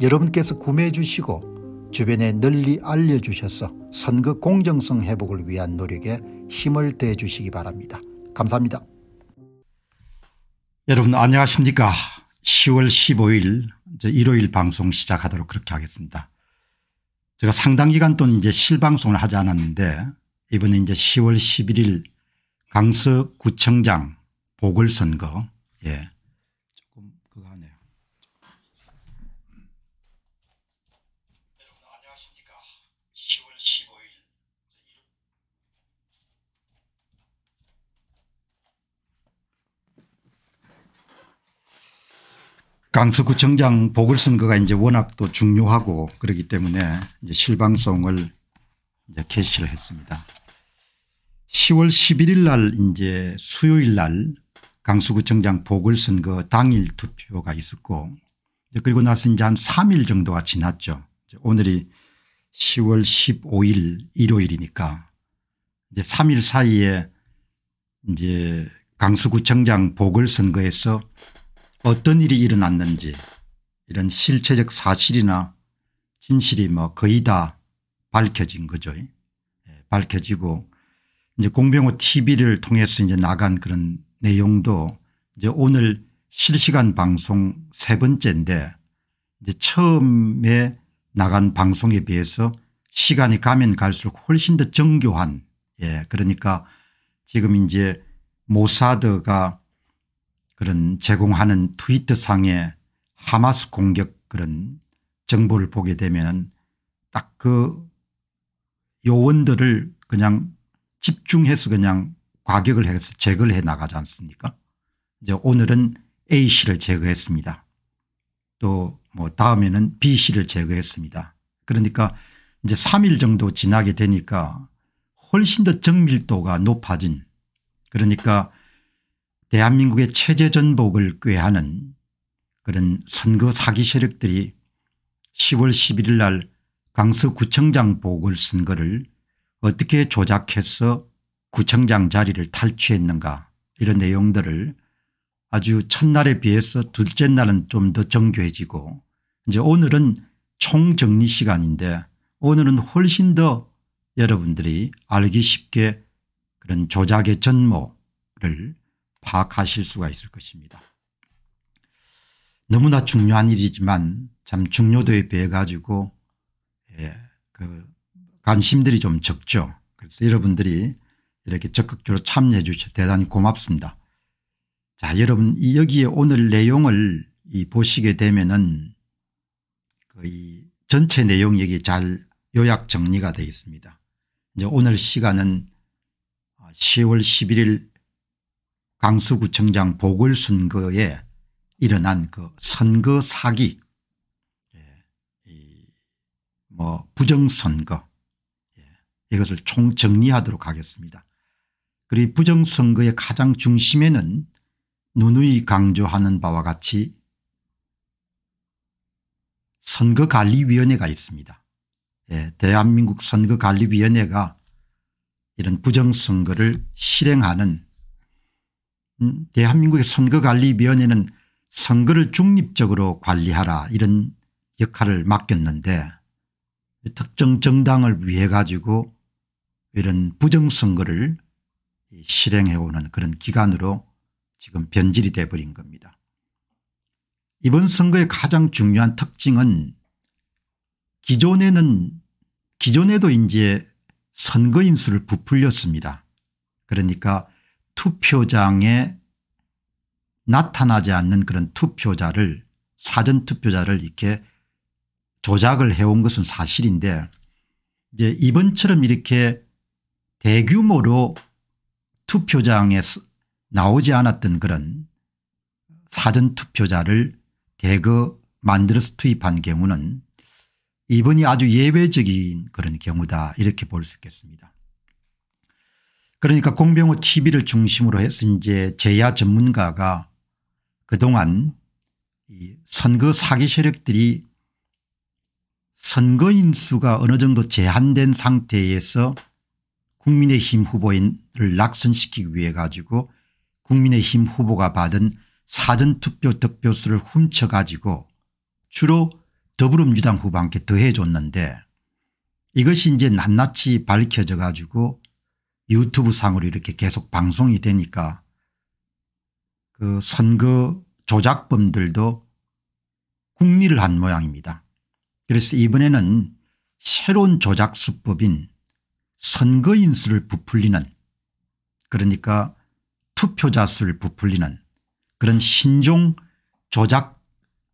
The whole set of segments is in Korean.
여러분께서 구매해 주시고 주변에 널리 알려주셔서 선거 공정성 회복을 위한 노력에 힘을 대해 주시기 바랍니다. 감사합니다. 여러분 안녕하십니까. 10월 15일 이제 일요일 방송 시작하도록 그렇게 하겠습니다. 제가 상당 기간 동안 이제 실방송을 하지 않았는데 이번에 이제 10월 11일 강서구청장 보궐선거 예. 강서구청장 보궐선거가 이제 워낙 또 중요하고 그러기 때문에 이제 실방송을 이제 개시를 했습니다. 10월 11일 날 이제 수요일 날 강서구청장 보궐선거 당일 투표가 있었고 그리고 나서 이제 한 3일 정도가 지났죠. 오늘이 10월 15일 일요일이니까 이제 3일 사이에 이제 강서구청장 보궐선거에서 어떤 일이 일어났는지 이런 실체적 사실이나 진실이 뭐 거의 다 밝혀진 거죠. 예, 밝혀지고 이제 공병호 tv를 통해서 이제 나간 그런 내용도 이제 오늘 실시간 방송 세 번째인데 이제 처음에 나간 방송에 비해서 시간이 가면 갈수록 훨씬 더 정교한 예 그러니까 지금 이제 모사드가 그런 제공하는 트위터상에 하마스 공격 그런 정보를 보게 되면 딱 그 요원들을 그냥 집중해서 그냥 과격을 해서 제거를 해 나가지 않습니까 이제 오늘은 A씨를 제거했습니다. 또 뭐 다음에는 B씨를 제거했습니다. 그러니까 이제 3일 정도 지나게 되니까 훨씬 더 정밀도가 높아진 그러니까 대한민국의 체제 전복을 꾀하는 그런 선거 사기 세력들이 10월 11일 날 강서구청장 보궐선거를 어떻게 조작해서 구청장 자리를 탈취했는가 이런 내용들을 아주 첫날에 비해서 둘째 날은 좀 더 정교해지고 이제 오늘은 총정리 시간인데 오늘은 훨씬 더 여러분들이 알기 쉽게 그런 조작의 전모를 파악하실 수가 있을 것입니다. 너무나 중요한 일이지만 참 중요도에 비해 가지고 예, 그 관심들이 좀 적죠. 그래서 여러분들이 이렇게 적극적으로 참여해 주셔서 대단히 고맙습니다. 자 여러분 여기에 오늘 내용을 이 보시게 되면은 거의 그 전체 내용 여기 잘 요약 정리가 되어 있습니다. 이제 오늘 시간은 10월 아, 11일 강서구청장 보궐선거에 일어난 그 선거 사기 예, 뭐 부정선거 예, 이것을 총정리하도록 하겠습니다. 그리 고 부정선거의 가장 중심에는 누누이 강조하는 바와 같이 선거관리위원회가 있습니다. 예, 대한민국 선거관리위원회가 이런 부정선거를 실행하는 대한민국의 선거관리위원회는 선거를 중립적으로 관리하라 이런 역할을 맡겼는데 특정 정당을 위해 가지고 이런 부정선거를 실행해 오는 그런 기관으로 지금 변질이 돼버린 겁니다. 이번 선거의 가장 중요한 특징은 기존에는 기존에도 이제 선거인수를 부풀렸습니다. 그러니까 투표장에 나타나지 않는 그런 투표자를 사전 투표자를 이렇게 조작을 해온 것은 사실인데 이제 이번처럼 이렇게 대규모로 투표장에 나오지 않았던 그런 사전 투표자를 대거 만들어서 투입한 경우는 이번이 아주 예외적인 그런 경우다 이렇게 볼 수 있겠습니다. 그러니까 공병호 tv를 중심으로 해서 이제 재야 전문가가 그동안 이 선거 사기 세력들이 선거 인수가 어느 정도 제한된 상태에서 국민의힘 후보인을 낙선시키기 위해 가지고 국민의힘 후보가 받은 사전투표 득표수를 훔쳐가지고 주로 더불어민주당 후보한테 더해줬는데 이것이 이제 낱낱이 밝혀져 가지고 유튜브 상으로 이렇게 계속 방송이 되니까 그 선거 조작범들도 국리를 한 모양입니다. 그래서 이번에는 새로운 조작 수법인 선거인 수를 부풀리는 그러니까 투표자 수를 부풀리는 그런 신종 조작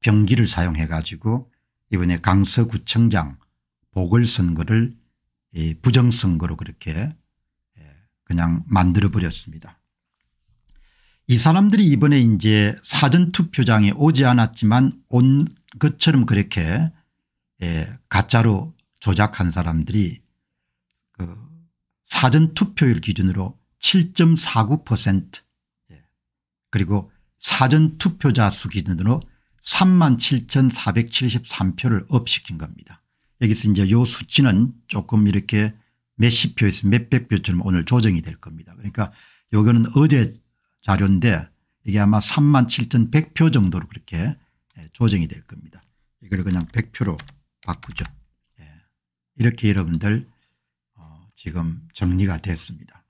병기를 사용해 가지고 이번에 강서구청장 보궐선거를 부정선거로 그렇게 예, 그냥 만들어버렸습니다. 이 사람들이 이번에 이제 사전투표장에 오지 않았지만 온 것처럼 그렇게 예, 가짜로 조작한 사람들이 그 사전투표율 기준으로 7.49% 예, 그리고 사전투표자 수 기준으로 37,473표를 업시킨 겁니다. 여기서 이제 요 수치는 조금 이렇게 몇십 표에서 몇백 표처럼 오늘 조정이 될 겁니다. 그러니까 요거는 어제 자료인데 이게 아마 3만 7 100표 정도로 그렇게 예, 조정이 될 겁니다. 이걸 그냥 100표로 바꾸죠. 예. 이렇게 여러분들 어 지금 정리가 됐습니다.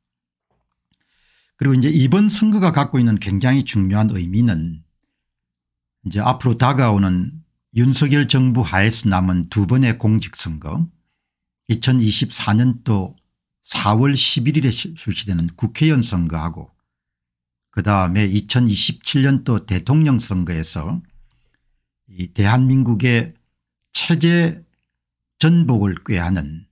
그리고 이제 이번 선거가 갖고 있는 굉장히 중요한 의미는 이제 앞으로 다가오는 윤석열 정부 하에서 남은 두 번의 공직선거 2024년도 4월 11일에 실시되는 국회의원 선거하고 그다음에 2027년도 대통령 선거에서 이 대한민국의 체제 전복을 꾀하는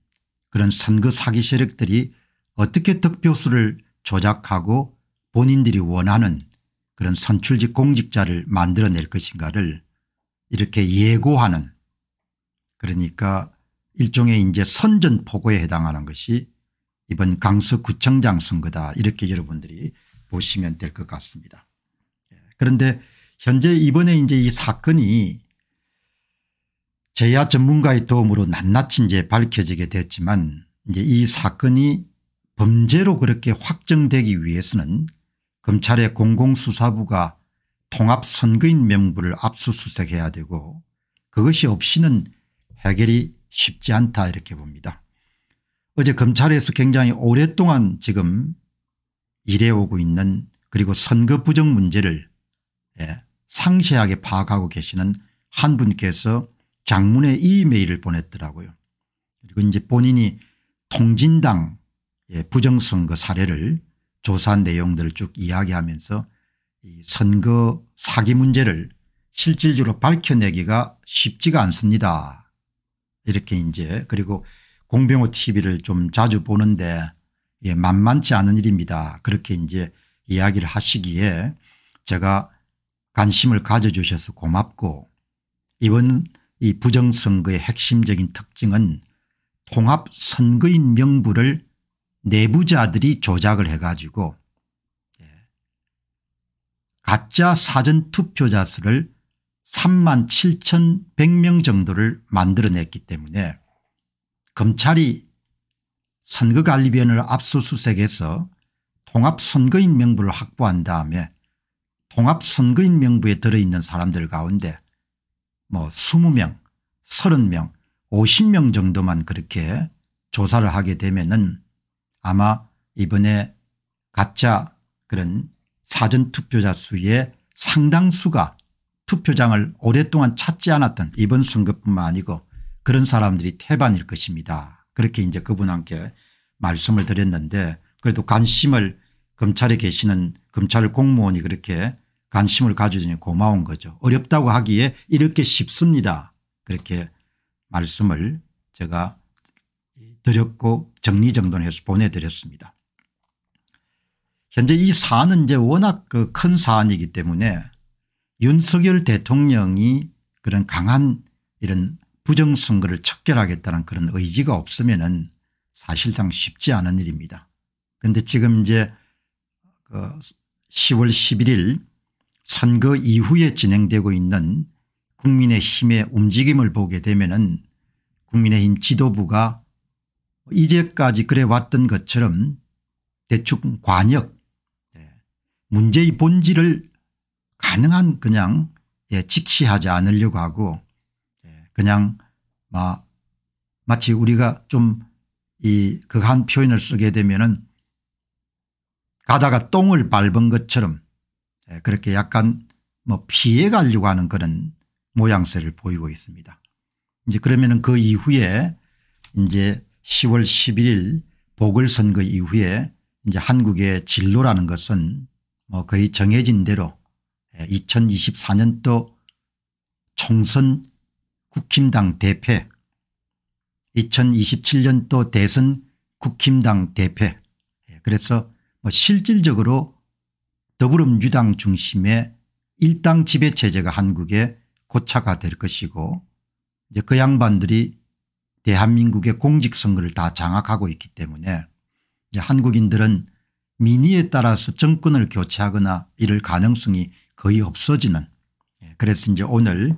그런 선거 사기 세력들이 어떻게 득표수를 조작하고 본인들이 원하는 그런 선출직 공직자를 만들어낼 것인가를 이렇게 예고하는 그러니까 일종의 이제 선전포고에 해당하는 것이 이번 강서구청장 선거다 이렇게 여러분들이 보시면 될 것 같습니다. 예, 그런데 현재 이번에 이제 이 사건이 제야 전문가의 도움으로 낱낱이 이제 밝혀지게 됐지만 이제 이 사건이 범죄로 그렇게 확정되기 위해서는 검찰의 공공수사부가 통합선거인 명부를 압수수색해야 되고 그것이 없이는 해결이 쉽지 않다 이렇게 봅니다. 어제 검찰에서 굉장히 오랫동안 지금 일해오고 있는 그리고 선거 부정 문제를 예, 상세하게 파악하고 계시는 한 분께서 장문의 이메일을 보냈더라고요. 그리고 이제 본인이 통진당 예, 부정선거 사례를 조사한 내용들을 쭉 이야기하면서 이 선거 사기 문제를 실질적으로 밝혀내기가 쉽지가 않습니다. 이렇게 이제 그리고 공병호 tv를 좀 자주 보는데 예, 만만치 않은 일입니다. 그렇게 이제 이야기를 하시기에 제가 관심을 가져주셔서 고맙고 이번 이 부정선거의 핵심적인 특징은 통합선거인 명부를 내부자들이 조작을 해가지고 예, 가짜 사전투표자 수를 3만 7,100명 정도를 만들어냈기 때문에 검찰이 선거관리위원회를 압수수색해서 통합선거인 명부를 확보한 다음에 통합선거인 명부에 들어있는 사람들 가운데 뭐 20명 30명 50명 정도만 그렇게 조사를 하게 되면은 아마 이번에 가짜 그런 사전투표자 수의 상당수가 투표장을 오랫동안 찾지 않았던 이번 선거뿐만 아니고 그런 사람들이 태반일 것입니다. 그렇게 이제 그분한테 말씀을 드렸는데 그래도 관심을 검찰에 계시는 검찰 공무원이 그렇게 관심을 가져주니 고마운 거죠. 어렵다고 하기에 이렇게 쉽습니다. 그렇게 말씀을 제가 드렸고 정리정돈해서 보내드렸습니다. 현재 이 사안은 이제 워낙 그 큰 사안이기 때문에 윤석열 대통령이 그런 강한 이런 부정선거를 척결하겠다는 그런 의지가 없으면 사실상 쉽지 않은 일입니다. 그런데 지금 이제 그 10월 11일 선거 이후에 진행되고 있는 국민의힘의 움직임을 보게 되면 국민의힘 지도부가 이제까지 그래 왔던 것처럼 대충 관역 예, 문제의 본질을 가능한 그냥 예, 직시하지 않으려고 하고 그냥 막 마치 우리가 좀이 극한 표현을 쓰게 되면은 가다가 똥을 밟은 것처럼 예, 그렇게 약간 뭐 피해가려고 하는 그런 모양새를 보이고 있습니다. 이제 그러면은 그 이후에 이제 10월 11일 보궐선거 이후에 이제 한국의 진로라는 것은 뭐 거의 정해진 대로 2024년도 예, 총선 국힘당 대패 2027년도 대선 국힘당 대패 예, 그래서 뭐 실질적으로 더불어민주당 중심의 일당 지배체제가 한국에 고착화될 것이고 이제 그 양반들이 대한민국의 공직선거를 다 장악하고 있기 때문에 이제 한국인들은 민의에 따라서 정권을 교체하거나 이럴 가능성이 거의 없어지는 예, 그래서 이제 오늘